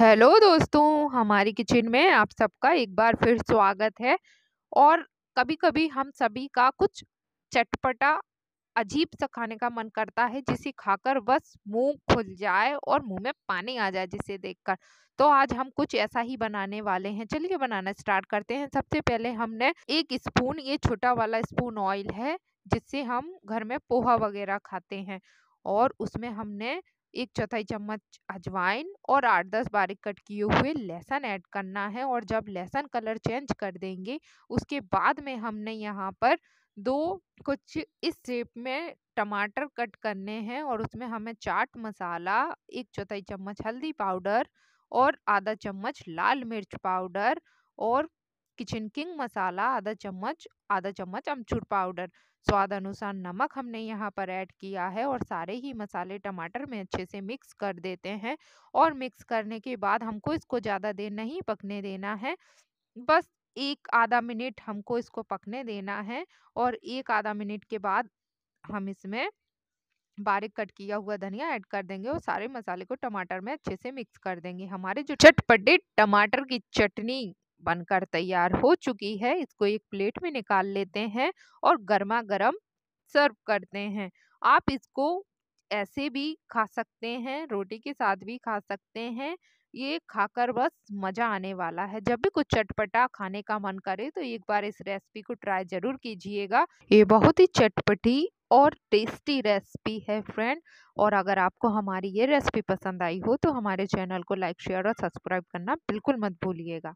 hello दोस्तों हमारी kitchen में आप सबका एक बार फिर स्वागत है और कभी कभी हम सभी का कुछ चटपटा अजीब सा खाने का मन करता है जिसे खाकर बस मुंह खुल जाए और मुंह में पानी आ जाए जिसे देखकर तो आज हम कुछ ऐसा ही बनाने वाले हैं चलिए बनाना स्टार्ट करते हैं सबसे पहले हमने एक स्पून ये छोटा वाला स्पून ऑयल है जिससे हम घर में पोहा वगैरह खाते हैं और उसमें हमने एक चौथाई चम्मच अजवाइन और आठ दस बारीक कट किए हुए लहसुन ऐड करना है और जब लहसुन कलर चेंज कर देंगे उसके बाद में हमने यहाँ पर दो कुछ इस शेप में टमाटर कट करने हैं और उसमें हमें चाट मसाला एक चौथाई चम्मच हल्दी पाउडर और आधा चम्मच लाल मिर्च पाउडर और किचन किंग मसाला आधा चम्मच आधा चम्मच अमचूर पाउडर स्वाद अनुसार नमक हमने यहाँ पर ऐड किया है और सारे ही मसाले टमाटर में अच्छे से मिक्स कर देते हैं और मिक्स करने के बाद हमको इसको ज़्यादा देर नहीं पकने देना है बस एक आधा मिनट हमको इसको पकने देना है और एक आधा मिनट के बाद हम इसमें बारीक कट किया हुआ धनिया ऐड कर देंगे और सारे मसाले को टमाटर में अच्छे से मिक्स कर देंगे हमारे जो चटपटे टमाटर की चटनी बनकर तैयार हो चुकी है इसको एक प्लेट में निकाल लेते हैं और गर्मा गर्म सर्व करते हैं आप इसको ऐसे भी खा सकते हैं रोटी के साथ भी खा सकते हैं ये खाकर बस मज़ा आने वाला है जब भी कुछ चटपटा खाने का मन करे तो एक बार इस रेसिपी को ट्राई ज़रूर कीजिएगा ये बहुत ही चटपटी और टेस्टी रेसिपी है फ्रेंड और अगर आपको हमारी ये रेसिपी पसंद आई हो तो हमारे चैनल को लाइक शेयर और सब्सक्राइब करना बिल्कुल मत भूलिएगा